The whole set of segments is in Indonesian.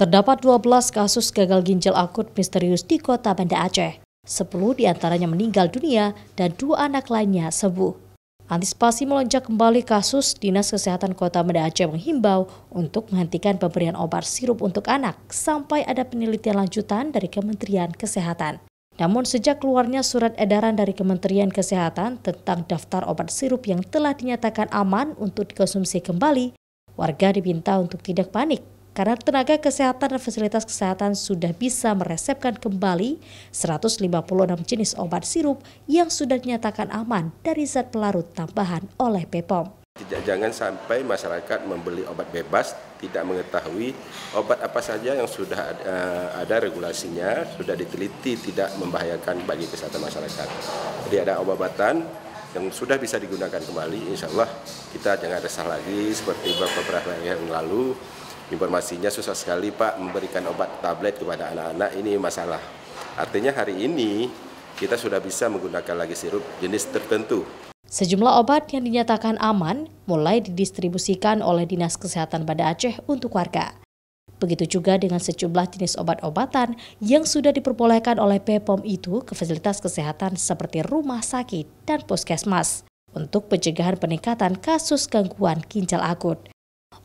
Terdapat 12 kasus gagal ginjal akut misterius di kota Banda Aceh. 10 diantaranya meninggal dunia dan dua anak lainnya sembuh. Antisipasi melonjak kembali kasus, Dinas Kesehatan Kota Banda Aceh menghimbau untuk menghentikan pemberian obat sirup untuk anak sampai ada penelitian lanjutan dari Kementerian Kesehatan. Namun sejak keluarnya surat edaran dari Kementerian Kesehatan tentang daftar obat sirup yang telah dinyatakan aman untuk dikonsumsi kembali, warga diminta untuk tidak panik karena tenaga kesehatan dan fasilitas kesehatan sudah bisa meresepkan kembali 156 jenis obat sirup yang sudah dinyatakan aman dari zat pelarut tambahan oleh BPOM. Tidak jangan sampai masyarakat membeli obat bebas tidak mengetahui obat apa saja yang sudah ada, eh, ada regulasinya, sudah diteliti tidak membahayakan bagi kesehatan masyarakat. Jadi ada obat-obatan yang sudah bisa digunakan kembali, insya Allah kita jangan resah lagi seperti beberapa hari yang lalu informasinya susah sekali Pak memberikan obat tablet kepada anak-anak ini masalah. Artinya hari ini kita sudah bisa menggunakan lagi sirup jenis tertentu. Sejumlah obat yang dinyatakan aman mulai didistribusikan oleh Dinas Kesehatan Banda Aceh untuk warga. Begitu juga dengan sejumlah jenis obat-obatan yang sudah diperbolehkan oleh BPOM itu ke fasilitas kesehatan seperti rumah sakit dan puskesmas untuk pencegahan peningkatan kasus gangguan ginjal akut.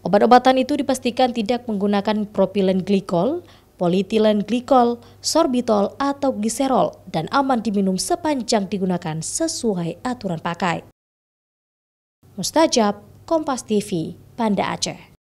Obat-obatan itu dipastikan tidak menggunakan propilen glikol, polietilen glikol, sorbitol atau gliserol dan aman diminum sepanjang digunakan sesuai aturan pakai. Mustajab, Kompas TV, Banda Aceh.